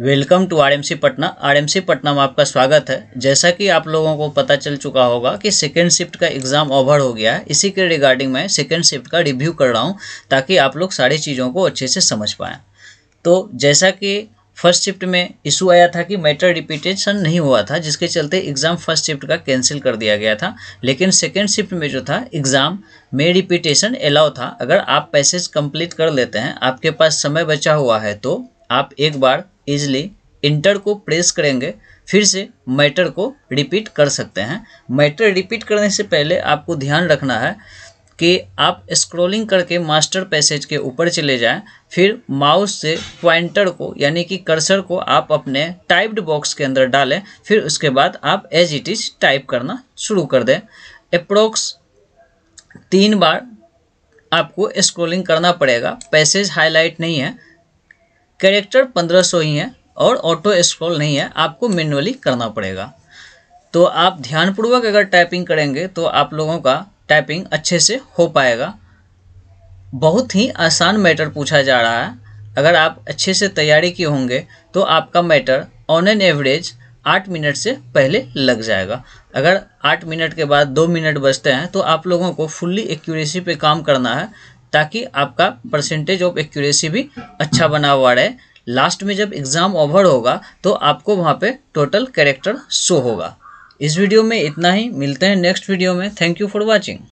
welcome to RMC Patna RMC Patna में आपका स्वागत है जैसा कि आप लोगों को पता चल चुका होगा कि सेकेंड शिफ्ट का एग्ज़ाम ओवर हो गया है इसी के रिगार्डिंग मैं सेकेंड शिफ्ट का रिव्यू कर रहा हूँ ताकि आप लोग सारी चीज़ों को अच्छे से समझ पाएँ तो जैसा कि फर्स्ट शिफ्ट में इशू आया था कि मैटर रिपीटेशन नहीं हुआ था जिसके चलते एग्ज़ाम फर्स्ट शिफ्ट का कैंसिल कर दिया गया था लेकिन सेकेंड शिफ्ट में जो था एग्ज़ाम में रिपीटेशन अलाउ था अगर आप पैसेज कंप्लीट कर लेते हैं आपके पास समय बचा हुआ है तो आप एक बार इजली इंटर को प्रेस करेंगे फिर से मैटर को रिपीट कर सकते हैं मैटर रिपीट करने से पहले आपको ध्यान रखना है कि आप स्क्रॉलिंग करके मास्टर पैसेज के ऊपर चले जाएं फिर माउस से पॉइंटर को यानी कि कर्सर को आप अपने टाइप्ड बॉक्स के अंदर डालें फिर उसके बाद आप एज इट इज़ टाइप करना शुरू कर दें अप्रोक्स तीन बार आपको स्क्रॉलिंग करना पड़ेगा पैसेज हाईलाइट नहीं है कैरेक्टर 1500 ही है और ऑटो स्क्रॉल नहीं है आपको मैनुअली करना पड़ेगा तो आप ध्यानपूर्वक अगर टाइपिंग करेंगे तो आप लोगों का टाइपिंग अच्छे से हो पाएगा बहुत ही आसान मैटर पूछा जा रहा है अगर आप अच्छे से तैयारी किए होंगे तो आपका मैटर ऑन एन एवरेज आठ मिनट से पहले लग जाएगा अगर आठ मिनट के बाद दो मिनट बचते हैं तो आप लोगों को फुल्ली एक्यूरेसी पे काम करना है ताकि आपका परसेंटेज ऑफ एक्यूरेसी भी अच्छा बना हुआ रहे लास्ट में जब एग्ज़ाम ओवर होगा तो आपको वहाँ पे टोटल कैरेक्टर शो होगा इस वीडियो में इतना ही मिलते हैं नेक्स्ट वीडियो में थैंक यू फॉर वॉचिंग